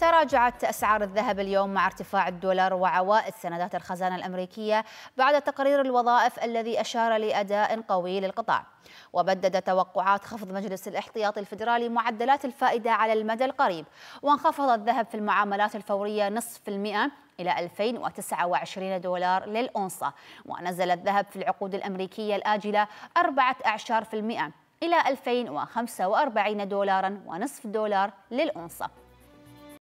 تراجعت أسعار الذهب اليوم مع ارتفاع الدولار وعوائد سندات الخزانة الأمريكية بعد تقرير الوظائف الذي أشار لأداء قوي للقطاع وبدد توقعات خفض مجلس الاحتياطي الفدرالي معدلات الفائدة على المدى القريب وانخفض الذهب في المعاملات الفورية نصف المئة إلى 2029 دولار للأونصة ونزل الذهب في العقود الأمريكية الآجلة أربعة أعشار في المئة إلى 2045 دولارا ونصف دولار للأونصة